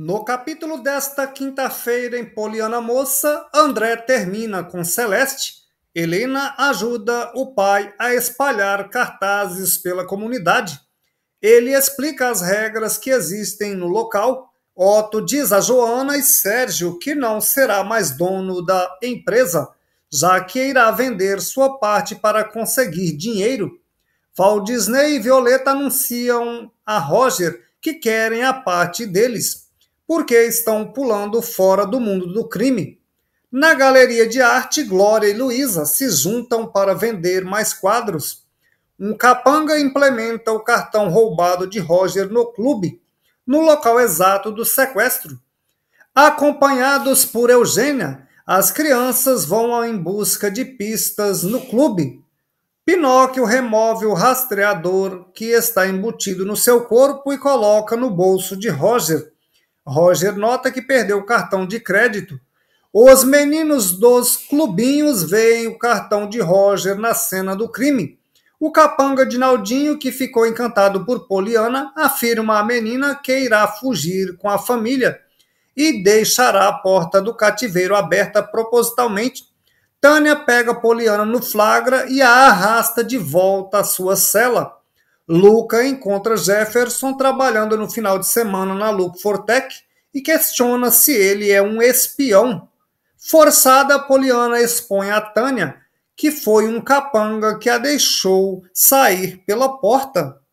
No capítulo desta quinta-feira em Poliana Moça, André termina com Celeste. Helena ajuda o pai a espalhar cartazes pela comunidade. Ele explica as regras que existem no local. Otto diz a Joana e Sérgio que não será mais dono da empresa, já que irá vender sua parte para conseguir dinheiro. Valdisney Disney e Violeta anunciam a Roger que querem a parte deles porque estão pulando fora do mundo do crime. Na galeria de arte, Glória e Luísa se juntam para vender mais quadros. Um capanga implementa o cartão roubado de Roger no clube, no local exato do sequestro. Acompanhados por Eugênia, as crianças vão em busca de pistas no clube. Pinóquio remove o rastreador que está embutido no seu corpo e coloca no bolso de Roger. Roger nota que perdeu o cartão de crédito. Os meninos dos clubinhos veem o cartão de Roger na cena do crime. O capanga de Naldinho, que ficou encantado por Poliana, afirma à menina que irá fugir com a família e deixará a porta do cativeiro aberta propositalmente. Tânia pega Poliana no flagra e a arrasta de volta à sua cela. Luca encontra Jefferson trabalhando no final de semana na Luke Fortec e questiona se ele é um espião. Forçada, Poliana expõe a Tânia que foi um capanga que a deixou sair pela porta.